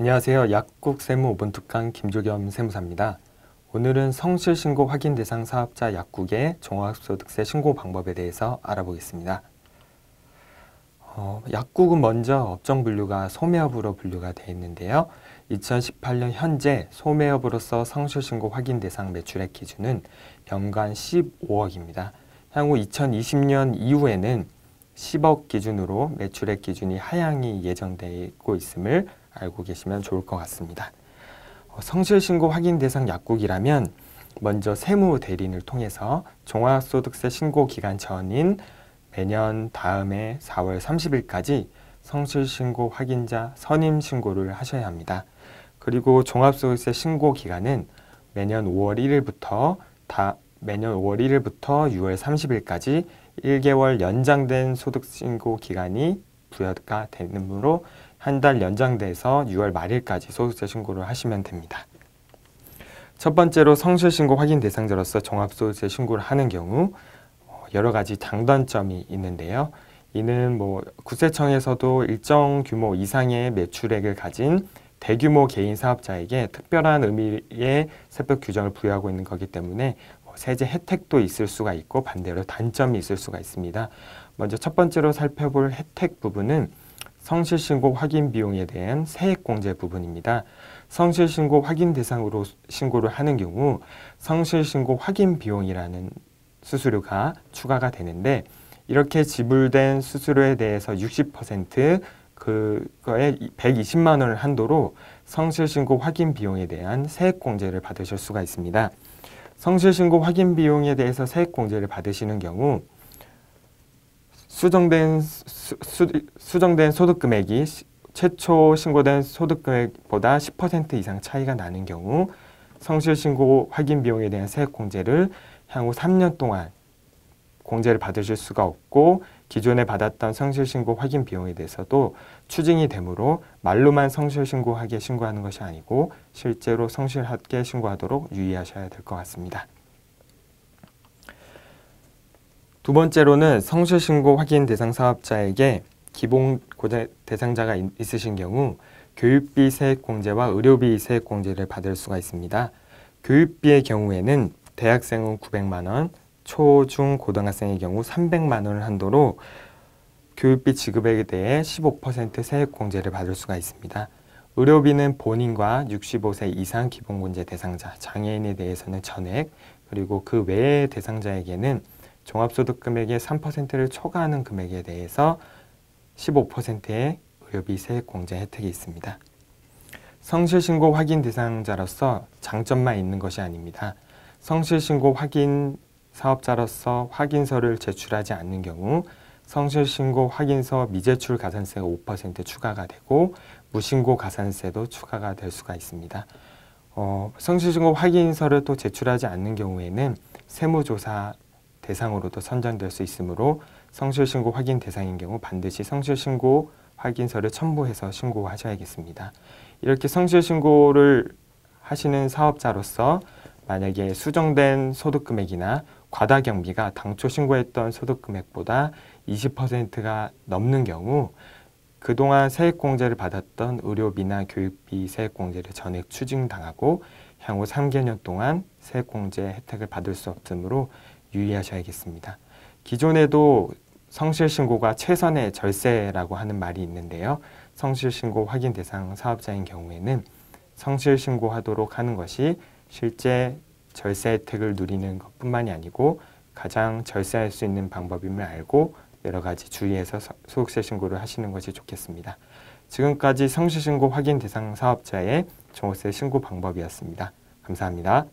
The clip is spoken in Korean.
안녕하세요. 약국 세무 5번 특강 김조겸 세무사입니다. 오늘은 성실신고 확인 대상 사업자 약국의 종합소득세 신고 방법에 대해서 알아보겠습니다. 어, 약국은 먼저 업종 분류가 소매업으로 분류가 되어 있는데요. 2018년 현재 소매업으로서 성실신고 확인 대상 매출액 기준은 연간 15억입니다. 향후 2020년 이후에는 10억 기준으로 매출액 기준이 하향이 예정되고 있음을 알고 계시면 좋을 것 같습니다. 어, 성실신고 확인 대상 약국이라면 먼저 세무 대리인을 통해서 종합소득세 신고 기간 전인 매년 다음해 4월 30일까지 성실신고 확인자 선임 신고를 하셔야 합니다. 그리고 종합소득세 신고 기간은 매년 5월 1일부터 다 매년 5월 1일부터 6월 30일까지 1개월 연장된 소득신고 기간이 부여가 되므로 한 달 연장돼서 6월 말일까지 소득세 신고를 하시면 됩니다. 첫 번째로 성실 신고 확인 대상자로서 종합소득세 신고를 하는 경우 어, 여러 가지 장단점이 있는데요. 이는 뭐 구세청에서도 일정 규모 이상의 매출액을 가진 대규모 개인 사업자에게 특별한 의미의 세법 규정을 부여하고 있는 거기 때문에 뭐 세제 혜택도 있을 수가 있고 반대로 단점이 있을 수가 있습니다. 먼저 첫 번째로 살펴볼 혜택 부분은 성실신고 확인 비용에 대한 세액공제 부분입니다. 성실신고 확인 대상으로 신고를 하는 경우 성실신고 확인 비용이라는 수수료가 추가가 되는데 이렇게 지불된 수수료에 대해서 60% 그거에 120만 원을 한도로 성실신고 확인 비용에 대한 세액공제를 받으실 수가 있습니다. 성실신고 확인 비용에 대해서 세액공제를 받으시는 경우 수정된 수, 수 정된 소득 금액이 최초 신고된 소득 금액보다 10% 이상 차이가 나는 경우 성실 신고 확인 비용에 대한 세액 공제를 향후 3년 동안 공제를 받으실 수가 없고 기존에 받았던 성실 신고 확인 비용에 대해서도 추징이 되므로 말로만 성실 신고하게 신고하는 것이 아니고 실제로 성실하게 신고하도록 유의하셔야 될 것 같습니다. 두 번째로는 성실 신고 확인 대상 사업자에게 기본 고대 대상자가 있으신 경우 교육비 세액 공제와 의료비 세액 공제를 받을 수가 있습니다. 교육비의 경우에는 대학생은 900만 원, 초, 중, 고등학생의 경우 300만 원을 한도로 교육비 지급에 대해 15% 세액 공제를 받을 수가 있습니다. 의료비는 본인과 65세 이상 기본공제 대상자, 장애인에 대해서는 전액, 그리고 그 외의 대상자에게는 종합소득 금액의 3%를 초과하는 금액에 대해서 15%의 의료비세 공제 혜택이 있습니다. 성실신고 확인 대상자로서 장점만 있는 것이 아닙니다. 성실신고 확인 사업자로서 확인서를 제출하지 않는 경우 성실신고 확인서 미제출 가산세가 5% 추가가 되고 무신고 가산세도 추가가 될 수가 있습니다. 어, 성실신고 확인서를 또 제출하지 않는 경우에는 세무조사 대상으로도 선정될 수 있으므로 성실신고 확인 대상인 경우 반드시 성실신고 확인서를 첨부해서 신고하셔야겠습니다. 이렇게 성실신고를 하시는 사업자로서 만약에 수정된 소득금액이나 과다 경비가 당초 신고했던 소득금액보다 20%가 넘는 경우 그동안 세액공제를 받았던 의료비나 교육비 세액공제를 전액 추징당하고 향후 3개년 동안 세액공제 혜택을 받을 수 없으므로 유의하셔야겠습니다. 기존에도 성실신고가 최선의 절세라고 하는 말이 있는데요. 성실신고 확인 대상 사업자인 경우에는 성실신고하도록 하는 것이 실제 절세 혜택을 누리는 것뿐만이 아니고 가장 절세할 수 있는 방법임을 알고 여러 가지 주의해서 소득세 신고를 하시는 것이 좋겠습니다. 지금까지 성실신고 확인 대상 사업자의 종업세 신고 방법이었습니다. 감사합니다.